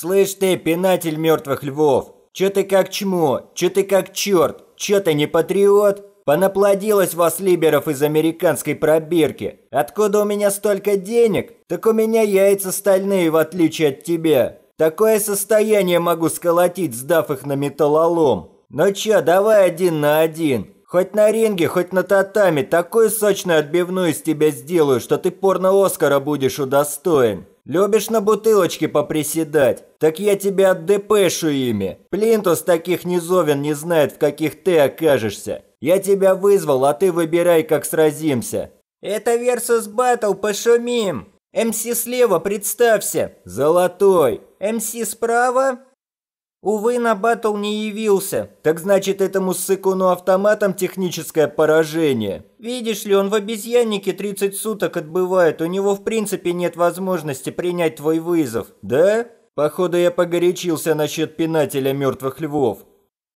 «Слышь ты, пинатель мертвых львов! Чё ты как чмо? Чё ты как черт? Чё ты не патриот?» Понаплодилось вас либеров из американской пробирки. Откуда у меня столько денег? Так у меня яйца стальные, в отличие от тебя. Такое состояние могу сколотить, сдав их на металлолом. Ну чё, давай один на один. Хоть на ринге, хоть на татами, такую сочную отбивную из тебя сделаю, что ты порно-Оскара будешь удостоен. Любишь на бутылочке поприседать? Так я тебя отдепешу ими. Плинтус таких низовен не знает, в каких ты окажешься. Я тебя вызвал, а ты выбирай, как сразимся». «Это Версус Баттл, пошумим!» «МС слева, представься!» «Золотой!» «МС справа?» Увы, на батл не явился. Так значит, этому ссыкуну автоматом техническое поражение. Видишь ли, он в обезьяннике 30 суток отбывает. У него в принципе нет возможности принять твой вызов. Да? Походу, я погорячился насчет пинателя мертвых львов.